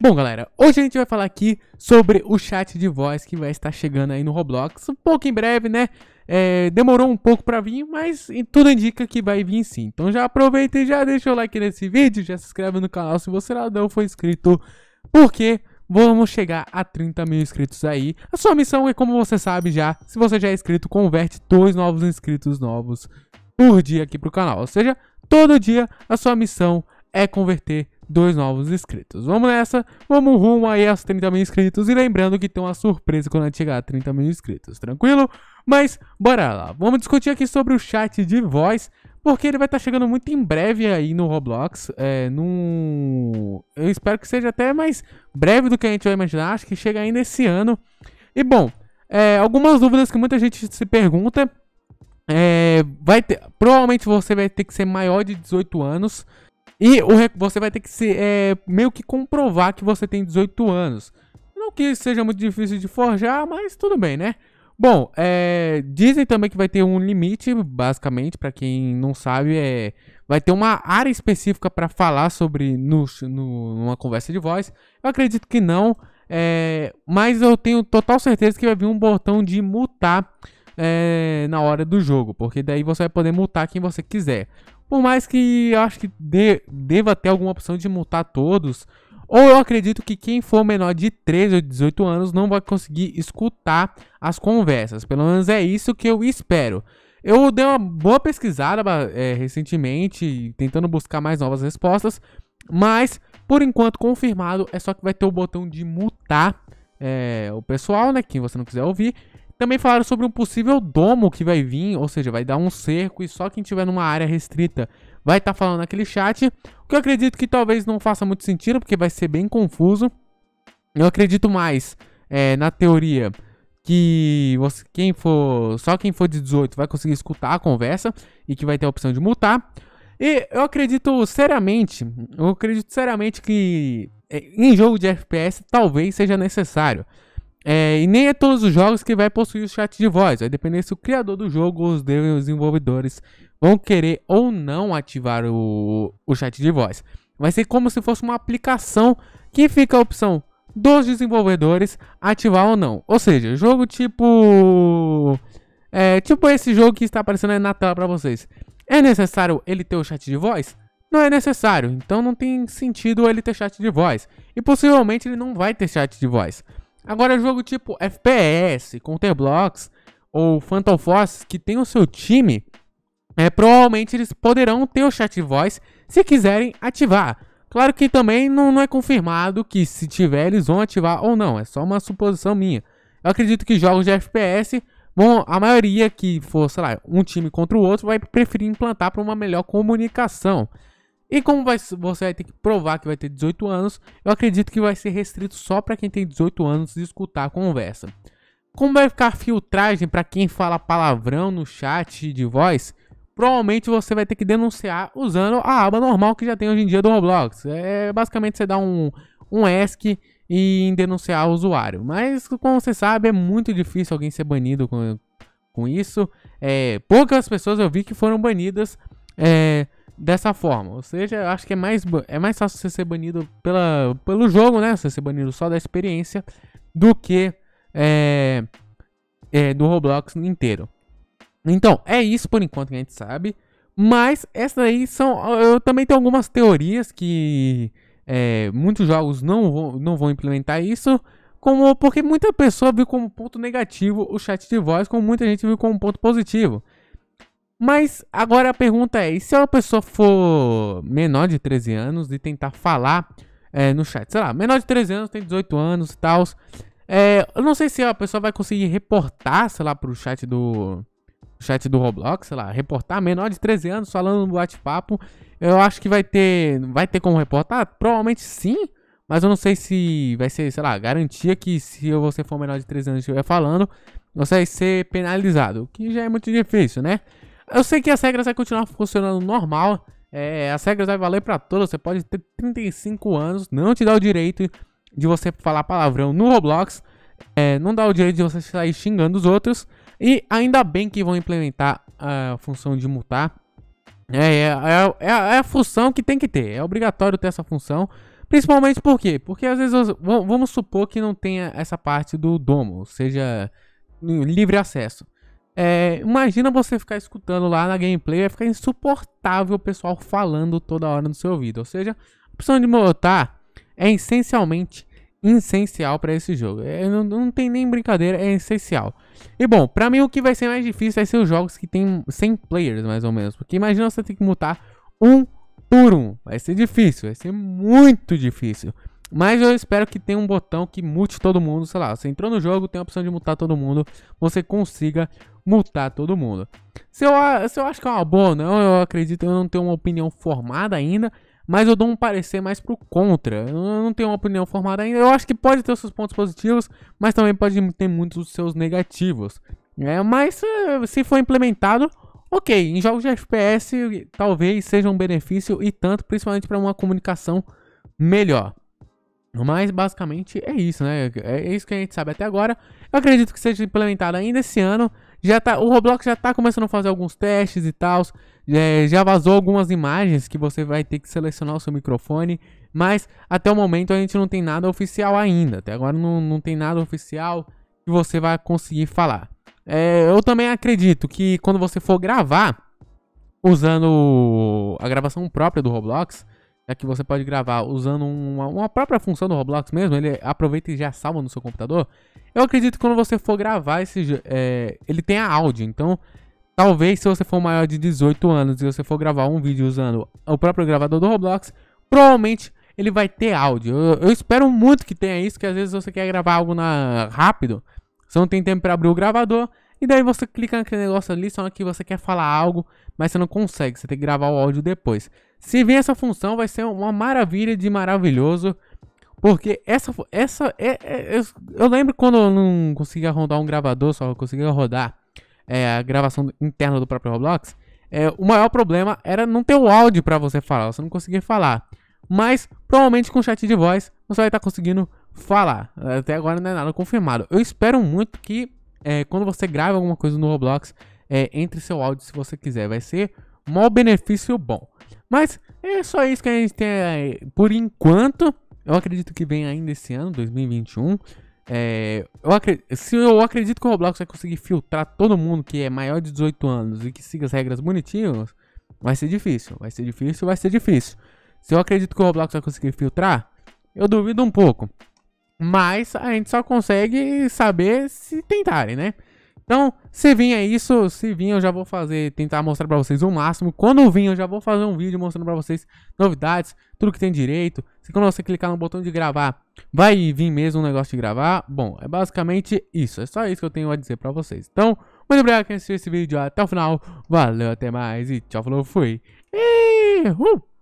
Bom, galera, hoje a gente vai falar aqui sobre o chat de voz que vai estar chegando aí no Roblox. Um pouco em breve, né? É, demorou um pouco pra vir, mas tudo indica que vai vir sim. Então já aproveita e já deixa o like nesse vídeo, já se inscreve no canal se você não foi inscrito, porque vamos chegar a 30 mil inscritos aí. A sua missão é, como você sabe já, se você já é inscrito, converte dois novos inscritos novos por dia aqui pro canal. Ou seja, todo dia a sua missão é converter dois novos inscritos. Vamos nessa, vamos rumo aí aos 30 mil inscritos. E lembrando que tem uma surpresa quando a gente chegar a 30 mil inscritos, tranquilo? Mas bora lá, vamos discutir aqui sobre o chat de voz, porque ele vai estar tá chegando muito em breve aí no Roblox. É, no... Eu espero que seja até mais breve do que a gente vai imaginar, acho que chega ainda esse ano. E bom, é, algumas dúvidas que muita gente se pergunta. É, vai ter, provavelmente você vai ter que ser maior de 18 anos e o, você vai ter que ser, é, meio que comprovar que você tem 18 anos. Não que seja muito difícil de forjar, mas tudo bem, né? Bom, é, dizem também que vai ter um limite, basicamente, para quem não sabe, é, vai ter uma área específica para falar sobre no, no, numa conversa de voz. Eu acredito que não, é, mas eu tenho total certeza que vai vir um botão de mutar é, na hora do jogo, porque daí você vai poder mutar quem você quiser. Por mais que eu acho que de, deva ter alguma opção de multar todos, ou eu acredito que quem for menor de 13 ou 18 anos não vai conseguir escutar as conversas. Pelo menos é isso que eu espero. Eu dei uma boa pesquisada é, recentemente, tentando buscar mais novas respostas, mas por enquanto confirmado é só que vai ter o botão de mutar é, o pessoal, né? Quem você não quiser ouvir. Também falaram sobre um possível domo que vai vir, ou seja, vai dar um cerco e só quem tiver numa área restrita vai estar tá falando naquele chat. O que eu acredito que talvez não faça muito sentido, porque vai ser bem confuso. Eu acredito mais é, na teoria que você, quem for, só quem for de 18 vai conseguir escutar a conversa e que vai ter a opção de multar. E eu acredito seriamente, eu acredito seriamente que é, em jogo de FPS talvez seja necessário. É, e nem é todos os jogos que vai possuir o chat de voz. Vai depender se o criador do jogo ou os desenvolvedores vão querer ou não ativar o, o chat de voz. Vai ser como se fosse uma aplicação que fica a opção dos desenvolvedores ativar ou não. Ou seja, jogo tipo. É, tipo esse jogo que está aparecendo aí na tela para vocês. É necessário ele ter o chat de voz? Não é necessário, então não tem sentido ele ter chat de voz. E possivelmente ele não vai ter chat de voz. Agora, jogo tipo FPS, Counter-Blocks ou Phantom Force, que tem o seu time, é, provavelmente eles poderão ter o chat voice se quiserem ativar. Claro que também não, não é confirmado que se tiver eles vão ativar ou não, é só uma suposição minha. Eu acredito que jogos de FPS Bom, a maioria que for, sei lá, um time contra o outro vai preferir implantar para uma melhor comunicação. E como vai, você vai ter que provar que vai ter 18 anos, eu acredito que vai ser restrito só para quem tem 18 anos de escutar a conversa. Como vai ficar filtragem para quem fala palavrão no chat de voz, provavelmente você vai ter que denunciar usando a aba normal que já tem hoje em dia do Roblox. É basicamente você dá um, um ESC e denunciar o usuário. Mas como você sabe, é muito difícil alguém ser banido com, com isso. É, poucas pessoas eu vi que foram banidas. É, dessa forma. Ou seja, acho que é mais, é mais fácil você ser banido pela, pelo jogo, né? Você ser banido só da experiência do que é, é, do Roblox inteiro. Então, é isso por enquanto que a gente sabe. Mas essas aí são. Eu também tenho algumas teorias que é, muitos jogos não vão, não vão implementar isso. Como, porque muita pessoa viu como ponto negativo o chat de voz, como muita gente viu como ponto positivo. Mas agora a pergunta é: e se uma pessoa for menor de 13 anos e tentar falar é, no chat? Sei lá, menor de 13 anos, tem 18 anos e tal. É, eu não sei se a pessoa vai conseguir reportar, sei lá, pro chat do. Chat do Roblox, sei lá, reportar menor de 13 anos falando no bate-papo. Eu acho que vai ter. Vai ter como reportar? Provavelmente sim. Mas eu não sei se vai ser, sei lá, garantia que se você for menor de 13 anos e estiver falando, você vai ser penalizado. O que já é muito difícil, né? Eu sei que as regras vai continuar funcionando normal. É, as regras vai valer para todos. Você pode ter 35 anos, não te dá o direito de você falar palavrão no Roblox, é, não dá o direito de você sair xingando os outros. E ainda bem que vão implementar a função de multar. É, é, é, é, é a função que tem que ter. É obrigatório ter essa função. Principalmente por quê? Porque às vezes vamos supor que não tenha essa parte do domo, ou seja, livre acesso. É, imagina você ficar escutando lá na gameplay, vai ficar insuportável o pessoal falando toda hora no seu ouvido. Ou seja, a opção de mutar é essencialmente essencial para esse jogo. É, não, não, tem nem brincadeira, é essencial. E bom, para mim o que vai ser mais difícil vai ser os jogos que tem 100 players, mais ou menos. Porque imagina você ter que mutar um por um. Vai ser difícil, vai ser muito difícil. Mas eu espero que tenha um botão que mute todo mundo, sei lá, você entrou no jogo, tem a opção de mutar todo mundo, você consiga mutar todo mundo. Se eu, se eu acho que é uma boa ou não, eu acredito, eu não tenho uma opinião formada ainda, mas eu dou um parecer mais pro contra. Eu não tenho uma opinião formada ainda, eu acho que pode ter os seus pontos positivos, mas também pode ter muitos dos seus negativos. É, mas eh, se for implementado, ok, em jogos de FPS talvez seja um benefício e tanto, principalmente para uma comunicação melhor. Mas basicamente é isso, né? É, é isso que a gente sabe até agora. Eu acredito que seja implementado ainda esse ano. Já tá, o Roblox já tá começando a fazer alguns testes e tal. É, já vazou algumas imagens que você vai ter que selecionar o seu microfone. Mas até o momento a gente não tem nada oficial ainda. Até agora não, não tem nada oficial que você vai conseguir falar. É, eu também acredito que quando você for gravar usando a gravação própria do Roblox é que você pode gravar usando uma, uma, própria função do Roblox mesmo, ele aproveita e já salva no seu computador. Eu acredito que quando você for gravar esse é, ele tem áudio, então talvez se você for maior de 18 anos e você for gravar um vídeo usando o próprio gravador do Roblox, provavelmente ele vai ter áudio. Eu, eu espero muito que tenha isso, que às vezes você quer gravar algo na rápido, você não tem tempo para abrir o gravador, e daí você clica naquele negócio ali, só que você quer falar algo, mas você não consegue, você tem que gravar o áudio depois. Se vir essa função, vai ser uma maravilha de maravilhoso. Porque essa. essa é, é, eu, lembro quando eu não conseguia rodar um gravador, só conseguia rodar é, a gravação interna do próprio Roblox. É, o maior problema era não ter o áudio para você falar, você não conseguia falar. Mas provavelmente com chat de voz você vai estar tá conseguindo falar. Até agora não é nada confirmado. Eu espero muito que é, quando você grava alguma coisa no Roblox, é, entre seu áudio se você quiser. Vai ser maior benefício bom. Mas é só isso que a gente tem é, por enquanto. Eu acredito que vem ainda esse ano, 2021. É, eu acredito, se eu acredito que o Roblox vai conseguir filtrar todo mundo que é maior de 18 anos e que siga as regras bonitinhas, vai ser difícil, vai ser difícil, vai ser difícil. Se eu acredito que o Roblox vai conseguir filtrar, eu duvido um pouco. Mas a gente só consegue saber se tentarem, né? Então, se vir é isso, se vir eu já vou fazer, tentar mostrar para vocês o máximo. Quando vir eu já vou fazer um vídeo mostrando para vocês novidades, tudo que tem direito. Se quando você clicar no botão de gravar, vai vir mesmo um negócio de gravar. Bom, é basicamente isso, é só isso que eu tenho a dizer para vocês. Então, muito obrigado quem assistiu esse vídeo até o final. Valeu, até mais e tchau, falou, fui. E, uh!